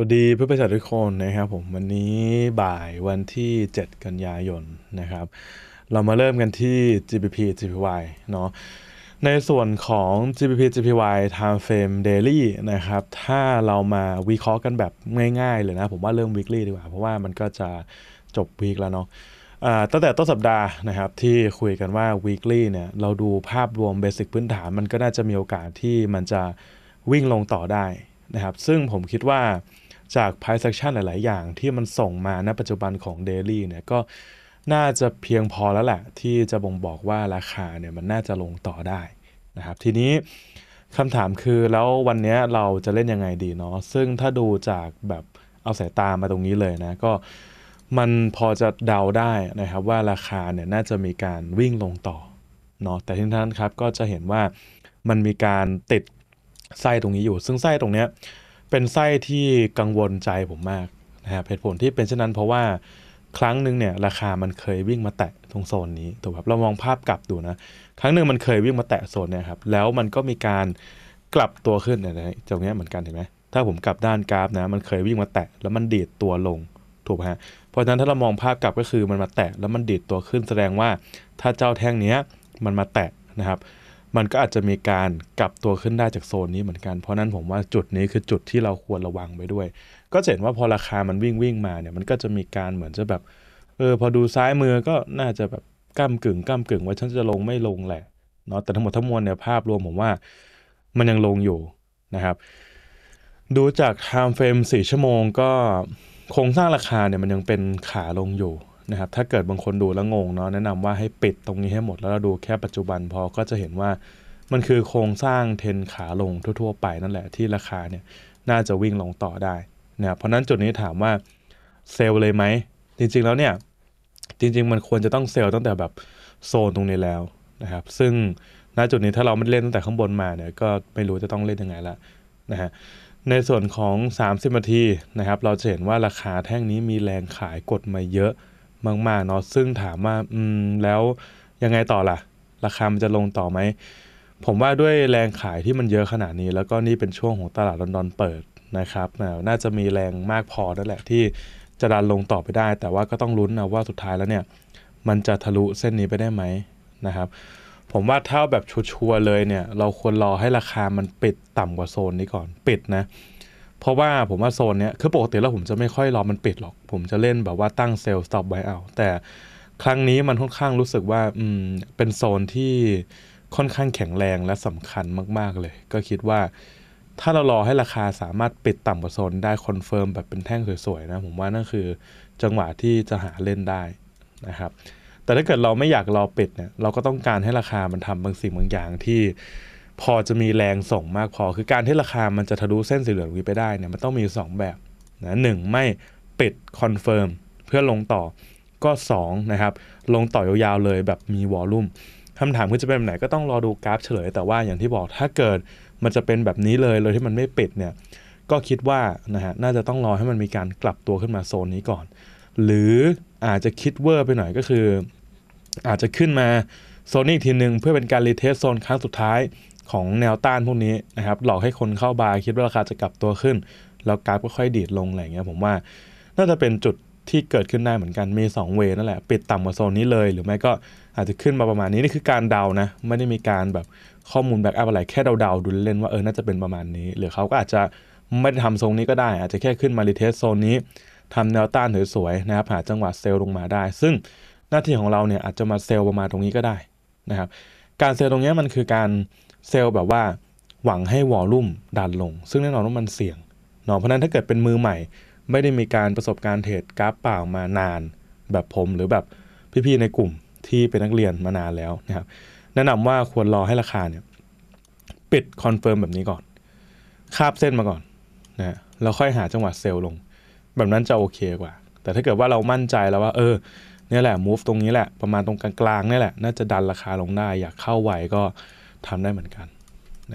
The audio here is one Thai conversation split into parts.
สวัสดีเพื่อนประชาชนทุกคนนะครับผมวันนี้บ่ายวันที่ 7 กันยายนนะครับเรามาเริ่มกันที่ g p p GPY เนาะในส่วนของ g p p GPY Time Frame Daily นะครับถ้าเรามาวิเคราะห์กันแบบง่ายๆเลยนะผมว่าเริ่ม weekly ดีกว่า เพราะว่ามันก็จะจบ week แล้วเนาะตั้งแต่ต้นสัปดาห์นะครับที่คุยกันว่า weekly เนี่ยเราดูภาพรวมเบสิกพื้นฐานมันก็น่าจะมีโอกาสที่มันจะวิ่งลงต่อได้นะครับซึ่งผมคิดว่าจาก price action หลาย ๆ อย่างที่มันส่งมาณปัจจุบันของ daily เนี่ยก็น่าจะเพียงพอแล้วแหละ ที่จะบ่งบอกว่าราคาเนี่ยมันน่าจะลงต่อได้นะครับ ทีนี้คำถามคือแล้ววันนี้เราจะเล่นยังไงดีเนาะซึ่งถ้าดูจากแบบเอาสายตามาตรงนี้เลยนะ ก็มันพอจะเดาได้นะครับ ว่าราคาเนี่ยน่าจะมีการวิ่งลงต่อเนาะแต่ทีนั้นครับ ก็จะเห็นว่ามันมีการติดไส้ตรงนี้อยู่ ซึ่งไส้ตรงเนี้ยเป็นไส้ที่กังวลใจผมมากนะครับเหตุผลที่เป็นเช่นนั้นเพราะว่าครั้งหนึ่งเนี่ย ราคามันเคยวิ่งมาแตะตรงโซนนี้ถูกครับเรามองภาพกลับดูนะ ครั้งหนึ่งมันเคยวิ่งมาแตะโซนเนี่ยครับแล้วมันก็มีการกลับตัวขึ้นอะไรตรงนี้เหมือนกันเห็นไหมถ้าผมกลับด้านกราฟนะ มันเคยวิ่งมาแตะ แล้วมันดีดตัวลงถูกฮะเพราะฉะนั้นถ้าเรามองภาพกลับก็คือมันมาแตะแล้วมันดีดตัวขึ้น แสดงว่า ถ้าเจ้าแท่งเนี้ยมันมาแตะนะครับมันก็อาจจะมีการกลับตัวขึ้นได้จากโซนนี้เหมือนกัน เพราะนั้นผมว่าจุดนี้คือจุดที่เราควรระวังไปด้วย ก็เห็นว่าพอราคามันวิ่งวิ่งมาเนี่ยมันก็จะมีการเหมือนจะแบบ เออ พอดูซ้ายมือก็น่าจะแบบก้ามกึ่งก้ามกึ่งว่าฉันจะลงไม่ลงแหละเนาะแต่ทั้งหมดทั้งมวลเนี่ยภาพรวมผมว่ามันยังลงอยู่นะครับ ดูจาก time frame 4ชั่วโมงก็โครงสร้างราคาเนี่ยมันยังเป็นขาลงอยู่นะครับ ถ้าเกิดบางคนดูแล้วงงเนาะ แนะนำว่าให้ปิดตรงนี้ให้หมด แล้วเราดูแค่ปัจจุบันพอ ก็จะเห็นว่ามันคือโครงสร้างเทนขาลงทั่วๆไปนั่นแหละที่ราคาเนี่ยน่าจะวิ่งลงต่อได้นะเพราะนั้นจุดนี้ถามว่าเซลเลยไหมจริงๆแล้วเนี่ยจริงๆมันควรจะต้องเซลตั้งแต่แบบโซนตรงนี้แล้วนะครับซึ่งณจุดนี้ถ้าเราไม่เล่นตั้งแต่ข้างบนมาเนี่ยก็ไม่รู้จะต้องเล่นยังไงละนะฮะในส่วนของ 30นาทีนะครับเราจะเห็นว่าราคาแท่งนี้มีแรงขายกดมาเยอะมากๆเนาะซึ่งถามว่าอืมแล้วยังไงต่อล่ะ ราคามันจะลงต่อไหม ผมว่าด้วยแรงขายที่มันเยอะขนาดนี้แล้วก็นี่เป็นช่วงของตลาดลอนดอนเปิดนะครับ น่าจะมีแรงมากพอนั่นแหละที่จะดันลงต่อไปได้ แต่ว่าก็ต้องลุ้นนะว่าสุดท้ายแล้วเนี่ย มันจะทะลุเส้นนี้ไปได้ไหมนะครับ ผมว่าเท้าแบบชัวร์เลยเนี่ย เราควรรอให้ราคามันปิดต่ำกว่าโซนนี้ก่อนปิดนะเพราะว่าผมว่าโซนเนี้ยคือปกติแล้วผมจะไม่ค่อยรอมันปิดหรอก ผมจะเล่นแบบว่าตั้งเซลล์สต็อปไว้เอา แต่ครั้งนี้มันค่อนข้างรู้สึกว่าอืมเป็นโซนที่ค่อนข้างแข็งแรงและสำคัญมากๆเลย ก็คิดว่า ถ้าเรารอให้ราคาสามารถปิดต่ำกว่าโซนได้คอนเฟิร์มแบบเป็นแท่งสวยๆนะ ผมว่านั่นคือจังหวะที่จะหาเล่นได้นะครับ แต่ถ้าเกิดเราไม่อยากรอปิดเนี่ยเราก็ต้องการให้ราคามันทำบางสิ่งบางอย่างที่พอจะมีแรงส่งมากพอ คือการที่ราคามันจะทะลุเส้นสีเหลืองนี้ไปได้เนี่ยมันต้องมี 2 แบบนะหนึ่งไม่ปิดคอนเฟิร์มเพื่อลงต่อก็2นะครับลงต่อยาวๆเลยแบบมีวอลลุ่มคำถามคือจะเป็นแบบไหนก็ต้องรอดูกราฟเฉลย แต่ว่าอย่างที่บอกถ้าเกิดมันจะเป็นแบบนี้เลยเลยที่มันไม่ปิดเนี่ยก็คิดว่านะฮะน่าจะต้องรอให้มันมีการกลับตัวขึ้นมาโซนนี้ก่อน หรืออาจจะคิดเวอร์ไปหน่อยก็คือ อาจจะขึ้นมาโซนนี้อีกทีหนึ่งเพื่อเป็นการรีเทสโซนครั้งสุดท้ายของแนวต้านพวกนี้นะครับหลอกให้คนเข้าบาร์คิดว่าราคาจะกลับตัวขึ้น แล้วกราฟก็ค่อยดีดลงอะไรเงี้ยผมว่า น่าจะเป็นจุดที่เกิดขึ้นได้เหมือนกันมี2เวนั่นแหละปิดต่ำกว่าโซนนี้เลย หรือไม่ก็อาจจะขึ้นมาประมาณนี้นี่คือการเดานะ ไม่ได้มีการแบบข้อมูลแบ็กอัพอะไรแค่เดาๆดูเล่นว่าเออน่าจะเป็นประมาณนี้ หรือเขาก็อาจจะไม่ได้ทำโซนนี้ก็ได้ อาจจะแค่ขึ้นมารีเทสโซนนี้ทำแนวต้านสวยๆนะครับหาจังหวะเซลล์ลงมาได้ ซึ่งหน้าที่ของเราเนี่ยอาจจะมาเซลล์ประมาณตรงนี้ก็ได้นะครับการเซลล์ตรงนี้มันคือการเซลล์แบบว่าหวังให้วอลลุ่มดันลง ซึ่งแน่นอนว่ามันเสี่ยงเนาะเพราะนั้นถ้าเกิดเป็นมือใหม่ ไม่ได้มีการประสบการณ์เทรดกราฟเปล่ามานาน แบบผมหรือแบบ พี่ๆ ในกลุ่มที่เป็นนักเรียนมานานแล้วนะครับแนะนำว่าควรรอให้ราคาเนี่ยปิดคอนเฟิร์มแบบนี้ก่อน คาบเส้นมาก่อนนะแล้วค่อยหาจังหวะเซลล์ลง แบบนั้นจะโอเค กว่า แต่ถ้าเกิดว่าเรามั่นใจแล้วว่าเออเนี่ยแหละมูฟตรงนี้แหละ ประมาณตรงกลางๆนี่แหละน่าจะดันราคาลงได้อยากเข้าไวก็ทำได้เหมือนกัน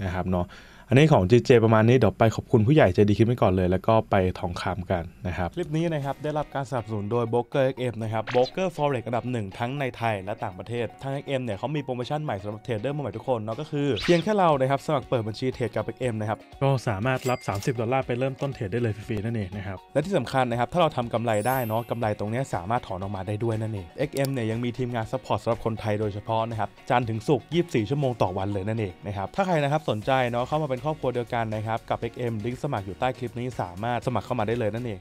นะครับเนาะอันนี้ของ j j ประมาณนี้ เดี๋ยวไปขอบคุณผู้ใหญ่ใจดีคิดไว้ก่อนเลย แล้วก็ไปทองคำกันนะครับ คลิปนี้นะครับ ได้รับการสนับสนุนโดย b r o k e r XM นะครับ b r o k e r Forex อันดับหนึ่ง ทั้งในไทยและต่างประเทศทาง XM เนี่ยเขามีโปรโมชั่นใหม่สำหรับเทรดเดอร์มใหม่ทุกคน เนาะก็คือเพียงแค่เรานะครับ สมัครเปิดบัญชีเทรดกับ XM นะครับก็สามารถรับ 30ดอลลาร์ไปเริ่มต้นเทรดได้เลยฟรีๆนั่นเองนะครับและที่สำคัญนะครับถ้าเราทำกำไรได้เนาะกำไรตรงนี้สามารถถอนออกมาได้ด้วยนั่นเอง XM เนี่ยยังมีทีมงานซัพพอร์ตสำหรับคนไทย โดยเฉพาะนะครับจันถึงศุกร์24 ชั่วโมงต่อวันเลยนั่นเองนะครับถ้าใครนะครับสนใจเนาะเข้ามาเป็นครอบครัวเดียวกันนะครับ กับ XM ลิงก์สมัครอยู่ใต้คลิปนี้สามารถสมัครเข้ามาได้เลยนั่นเอง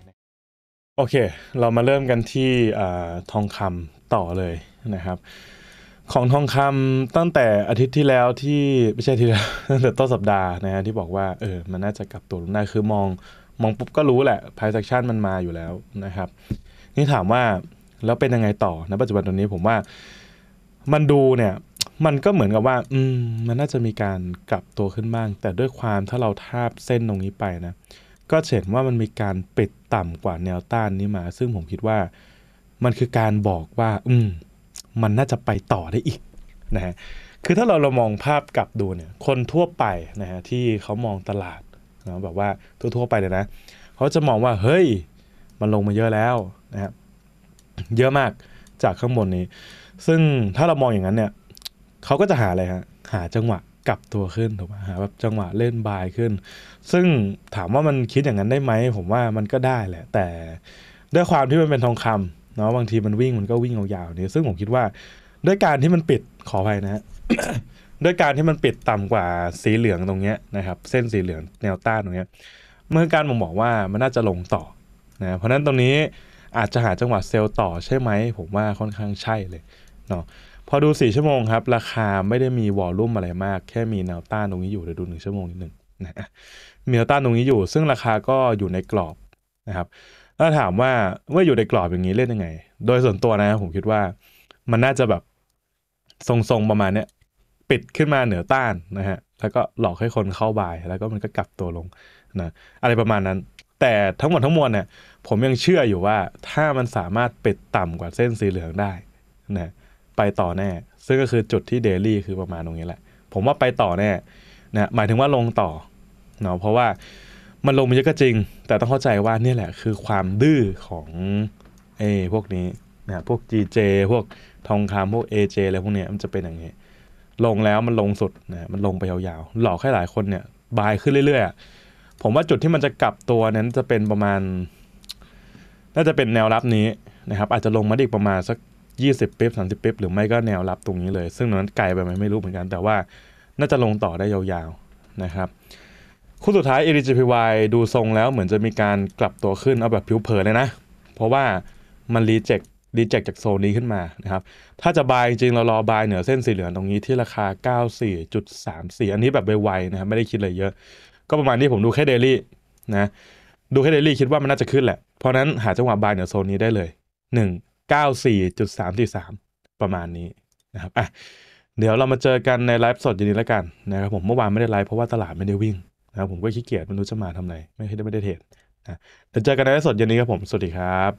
โอเค เรามาเริ่มกันที่ทองคำต่อเลยนะครับ ของทองคำตั้งแต่อาทิตย์ที่แล้วที่ไม่ใช่ที่แล้วตั้งแต่ต้นสัปดาห์นะฮะที่บอกว่าเออมันน่าจะกลับตัวลงได้คือมองมองปุ๊บก็รู้แหละไพ i เซ็กชั o มันมาอยู่แล้วนะครับ นี่ถามว่าแล้วเป็นยังไงต่อนะปัจจุบันตอนนี้ผมว่ามันดูเนี่ยมันก็เหมือนกับว่า อืมมันน่าจะมีการกลับตัวขึ้นบ้าง แต่ด้วยความถ้าเราทาบเส้นตรงนี้ไปนะ ก็เห็นว่ามันมีการปิดต่ำกว่าแนวต้านนี้มา ซึ่งผมคิดว่ามันคือการบอกว่า อืม มันน่าจะไปต่อได้อีกนะฮะ คือถ้าเราเรามองภาพกลับดูเนี่ย คนทั่วไปนะฮะที่เขามองตลาดนะ แบบว่าทั่วๆไปเลยนะ เขาจะมองว่าเฮ้ย มันลงมาเยอะแล้วนะฮะเยอะมากจากข้างบนนี้ ซึ่งถ้าเรามองอย่างนั้นเนี่ยเขาก็จะหาอะไรฮะหาจังหวะกลับตัวขึ้นถูกไหมหาแบบจังหวะเล่นบายขึ้น ซึ่งถามว่ามันคิดอย่างนั้นได้ไหม ผมว่ามันก็ได้แหละ แต่ด้วยความที่มันเป็นทองคำเนาะบางทีมันวิ่งมันก็วิ่งยาวๆนี่ซึ่งผมคิดว่าด้วยการที่มันปิดขออภัยนะฮะด้วยการที่มันปิดต่ำกว่าสีเหลืองตรงเนี้ยนะครับเส้นสีเหลืองแนวต้านตรงเนี้ยเมื่อการผมบอกว่ามันน่าจะลงต่อนะเพราะนั้นตรงนี้อาจจะหาจังหวะเซลล์ต่อใช่ไหมผมว่าค่อนข้างใช่เลยเนาะพอดู 4 ชั่วโมงครับราคาไม่ได้มีวอลลุ่มอะไรมาก แค่มีแนวต้านตรงนี้อยู่เดี๋ยวดู 1 ชั่วโมงนิดหนึ่งนะมีแนวต้านตรงนี้อยู่ ซึ่งราคาก็อยู่ในกรอบนะครับ ถ้าถามว่าเมื่ออยู่ในกรอบอย่างนี้เล่นยังไง โดยส่วนตัวนะ ผมคิดว่า มันน่าจะแบบทรงๆ ประมาณเนี้ยปิดขึ้นมาเหนือต้านนะฮะแล้วก็หลอกให้คนเข้าบายแล้วก็มันก็กลับตัวลงนะอะไรประมาณนั้น แต่ทั้งหมดทั้งมวลเนี่ยผมยังเชื่ออยู่ว่าถ้ามันสามารถปิดต่ำกว่าเส้นสีเหลืองได้นะไปต่อแน่ ซึ่งก็คือจุดที่เดลี่คือประมาณตรงนี้แหละ ผมว่าไปต่อแน่นะหมายถึงว่าลงต่อเนาะเพราะว่ามันลงมนเยอะก็จริง แต่ต้องเข้าใจว่านี่แหละคือความดื้อของเอพวกนี้นะพวก GJ พวกทองคำพวก AJ อะไรพวกเนี้ยมันจะเป็นอย่างนี้ ลงแล้วมันลงสุดนะมันลงไปยาวๆหลอกให้หลายคนเนี่ย บายขึ้นเรื่อยๆผมว่าจุดที่มันจะกลับตัวนั้นจะเป็นประมาณน่าจะเป็นแนวรับนี้นะครับอาจจะลงมาอีกประมาณสัก20ปิ๊บ30ปิ๊บหรือไม่ก็แนวรับตรงนี้เลย ซึ่งนั้นไกลไปไหมไม่รู้เหมือนกัน แต่ว่าน่าจะลงต่อได้ยาวๆนะครับคู่สุดท้าย e g p y ดูทรงแล้วเหมือนจะมีการกลับตัวขึ้นเอาแบบผิวเผินเลยนะ เพราะว่า มันรีเจ็ครีเจ็คจากโซนนี้ขึ้นมานะครับถ้าจะบายจริงเรารอบายเหนือเส้นสีเหลืองตรงนี้ที่ราคา 94.34 อันนี้แบบไวๆนะครับไม่ได้คิดอะไรเยอะ ก็ประมาณนี้ผมดูแค่เดลี่นะดูแค่เดลี่คิดว่ามันน่าจะขึ้นแหละเพราะนั้นหาจังหวะบายเหนือโซนนี้ได้เลย 1 94.33ประมาณนี้นะครับอ่ะเดี๋ยวเรามาเจอกันในไลฟ์สดยันนี้แล้วกันนะครับผมเมื่อวานไม่ได้ไลฟ์เพราะว่าตลาดไม่ได้วิ่งนะครับผมก็ขี้เกียจไม่รู้จะมาทำไรไม่ได้ไม่ได้เทรดนะเดี๋ยวเจอกันในไลฟ์สดยันนี้ครับผม สวัสดีครับ